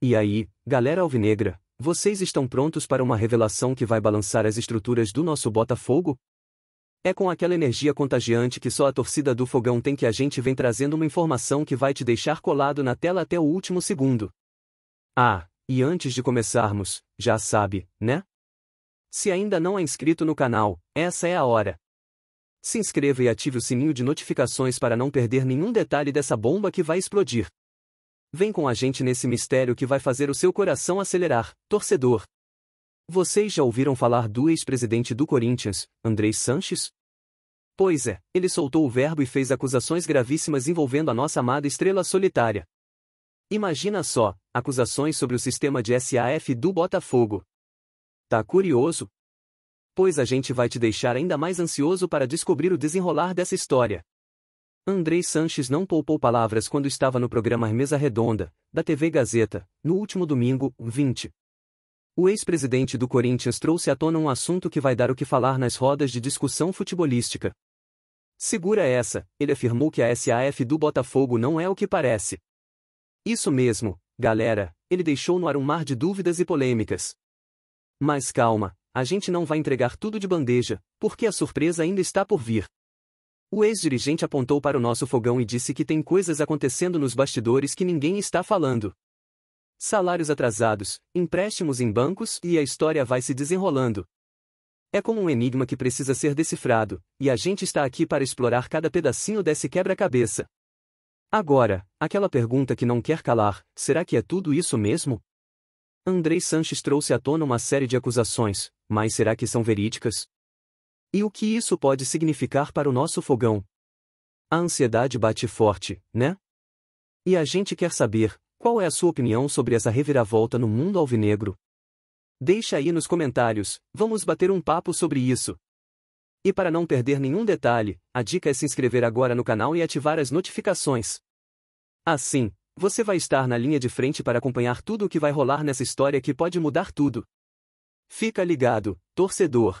E aí, galera alvinegra, vocês estão prontos para uma revelação que vai balançar as estruturas do nosso Botafogo? É com aquela energia contagiante que só a torcida do Fogão tem que a gente vem trazendo uma informação que vai te deixar colado na tela até o último segundo. Ah, e antes de começarmos, já sabe, né? Se ainda não é inscrito no canal, essa é a hora. Se inscreva e ative o sininho de notificações para não perder nenhum detalhe dessa bomba que vai explodir. Vem com a gente nesse mistério que vai fazer o seu coração acelerar, torcedor. Vocês já ouviram falar do ex-presidente do Corinthians, Andrei Sanches? Pois é, ele soltou o verbo e fez acusações gravíssimas envolvendo a nossa amada estrela solitária. Imagina só, acusações sobre o sistema de SAF do Botafogo. Tá curioso? Pois a gente vai te deixar ainda mais ansioso para descobrir o desenrolar dessa história. Andrei Sanches não poupou palavras quando estava no programa Mesa Redonda, da TV Gazeta, no último domingo, 20. O ex-presidente do Corinthians trouxe à tona um assunto que vai dar o que falar nas rodas de discussão futebolística. Segura essa, ele afirmou que a SAF do Botafogo não é o que parece. Isso mesmo, galera, ele deixou no ar um mar de dúvidas e polêmicas. Mas calma, a gente não vai entregar tudo de bandeja, porque a surpresa ainda está por vir. O ex-dirigente apontou para o nosso fogão e disse que tem coisas acontecendo nos bastidores que ninguém está falando. Salários atrasados, empréstimos em bancos e a história vai se desenrolando. É como um enigma que precisa ser decifrado, e a gente está aqui para explorar cada pedacinho desse quebra-cabeça. Agora, aquela pergunta que não quer calar: será que é tudo isso mesmo? Andrei Sanches trouxe à tona uma série de acusações, mas será que são verídicas? E o que isso pode significar para o nosso fogão? A ansiedade bate forte, né? E a gente quer saber, qual é a sua opinião sobre essa reviravolta no mundo alvinegro? Deixa aí nos comentários, vamos bater um papo sobre isso. E para não perder nenhum detalhe, a dica é se inscrever agora no canal e ativar as notificações. Assim, você vai estar na linha de frente para acompanhar tudo o que vai rolar nessa história que pode mudar tudo. Fica ligado, torcedor!